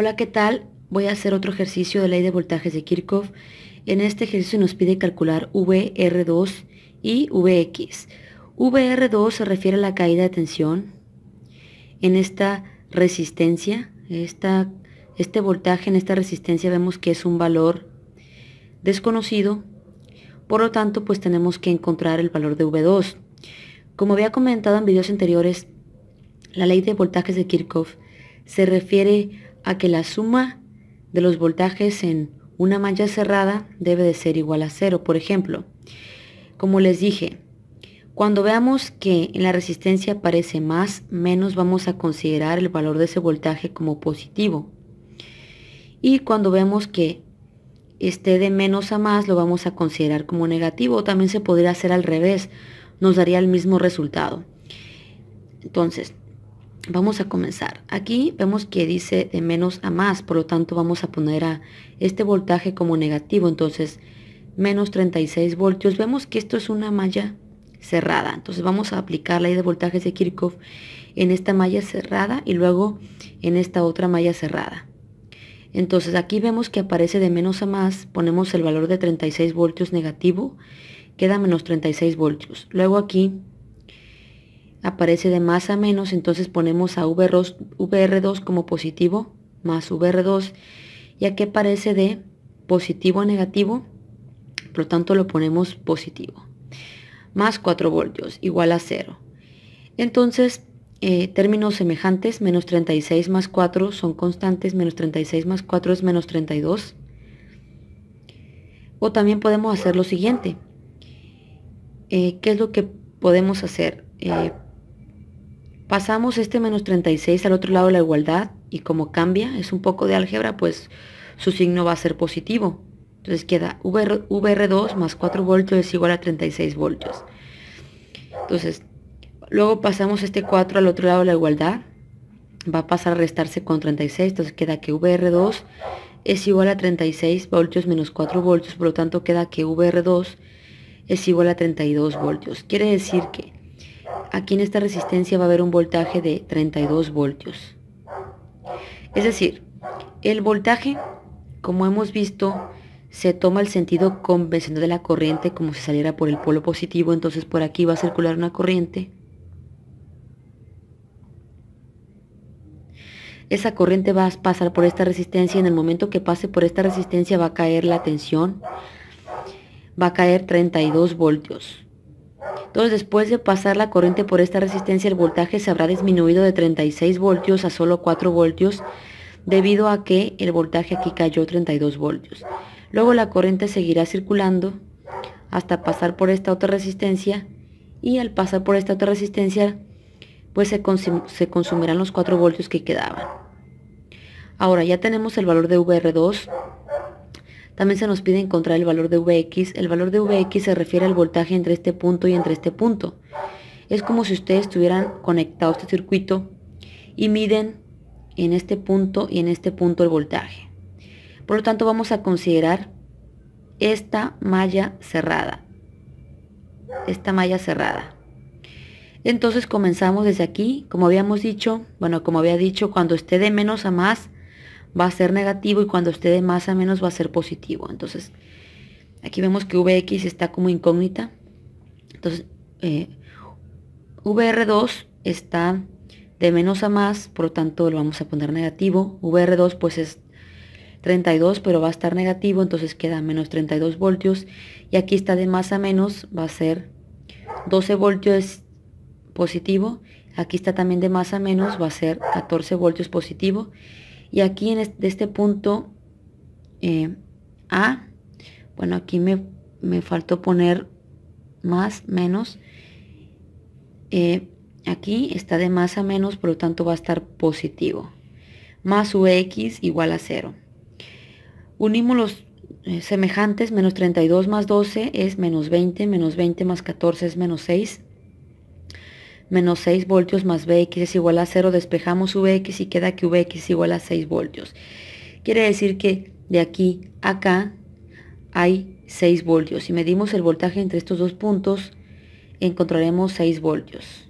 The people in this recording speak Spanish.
Hola, ¿qué tal? Voy a hacer otro ejercicio de ley de voltajes de Kirchhoff. En este ejercicio nos pide calcular VR2 y VX. VR2 se refiere a la caída de tensión en esta resistencia. este voltaje en esta resistencia vemos que es un valor desconocido. Por lo tanto, pues tenemos que encontrar el valor de V2. Como había comentado en videos anteriores, la ley de voltajes de Kirchhoff se refiere a que la suma de los voltajes en una malla cerrada debe de ser igual a cero. Por ejemplo, como les dije, cuando veamos que en la resistencia aparece más, menos vamos a considerar el valor de ese voltaje como positivo. Y cuando vemos que esté de menos a más, lo vamos a considerar como negativo. también se podría hacer al revés, nos daría el mismo resultado. Entonces, Vamos a comenzar. Aquí vemos que dice de menos a más, por lo tanto vamos a poner a este voltaje como negativo, entonces menos 36 voltios. Vemos que esto es una malla cerrada, entonces vamos a aplicar la ley de voltajes de Kirchhoff en esta malla cerrada y luego en esta otra malla cerrada. Entonces aquí vemos que aparece de menos a más, ponemos el valor de 36 voltios negativo, queda menos 36 voltios. Luego aquí aparece de más a menos, entonces ponemos a VR2, como positivo más VR2, ya que aparece de positivo a negativo, por lo tanto lo ponemos positivo. Más 4 voltios, igual a 0. Entonces, eh, términos semejantes, menos 36 más 4 son constantes, menos 36 más 4 es menos 32. O también podemos hacer lo siguiente. Eh, ¿Qué es lo que podemos hacer? Eh, Pasamos este menos 36 al otro lado de la igualdad y como cambia, es un poco de álgebra, pues su signo va a ser positivo. Entonces queda VR, 2 más 4 voltios es igual a 36 voltios. Entonces, luego pasamos este 4 al otro lado de la igualdad. Va a pasar a restarse con 36, entonces queda que VR2 es igual a 36 voltios menos 4 voltios, por lo tanto queda que VR2 es igual a 32 voltios. Quiere decir que Aquí en esta resistencia va a haber un voltaje de 32 voltios. Es decir, el voltaje, como hemos visto, se toma el sentido convencional de la corriente como si saliera por el polo positivo, entonces por aquí va a circular una corriente. Esa corriente va a pasar por esta resistencia, y en el momento que pase por esta resistencia va a caer la tensión, va a caer 32 voltios. Entonces, después de pasar la corriente por esta resistencia, el voltaje se habrá disminuido de 36 voltios a solo 4 voltios, debido a que el voltaje aquí cayó 32 voltios. Luego la corriente seguirá circulando hasta pasar por esta otra resistencia y al pasar por esta otra resistencia, pues se, se consumirán los 4 voltios que quedaban. Ahora ya tenemos el valor de VR2, también se nos pide encontrar el valor de Vx. El valor de Vx se refiere al voltaje entre este punto y entre este punto. Es como si ustedes estuvieran conectados a este circuito y miden en este punto y en este punto el voltaje. Por lo tanto, vamos a considerar esta malla cerrada. Esta malla cerrada. Entonces comenzamos desde aquí, como habíamos dicho, bueno, como había dicho, cuando esté de menos a más, va a ser negativo y cuando esté de más a menos va a ser positivo. Entonces, aquí vemos que Vx está como incógnita. Entonces, eh, VR2 está de menos a más, por lo tanto lo vamos a poner negativo. VR2 pues es 32, pero va a estar negativo, entonces queda menos 32 voltios. Y aquí está de más a menos, va a ser 12 voltios positivo. Aquí está también de más a menos, va a ser 14 voltios positivo. Y aquí en este, punto eh, A, bueno, aquí me, faltó poner más, menos. Eh, aquí está de más a menos, por lo tanto va a estar positivo. Más UX igual a 0. Unimos los eh, semejantes, menos 32 más 12 es menos 20, menos 20 más 14 es menos 6 menos 6 voltios más Bx es igual a 0, despejamos Vx y queda que Vx es igual a 6 voltios. Quiere decir que de aquí a acá hay 6 voltios. Si medimos el voltaje entre estos dos puntos, encontraremos 6 voltios.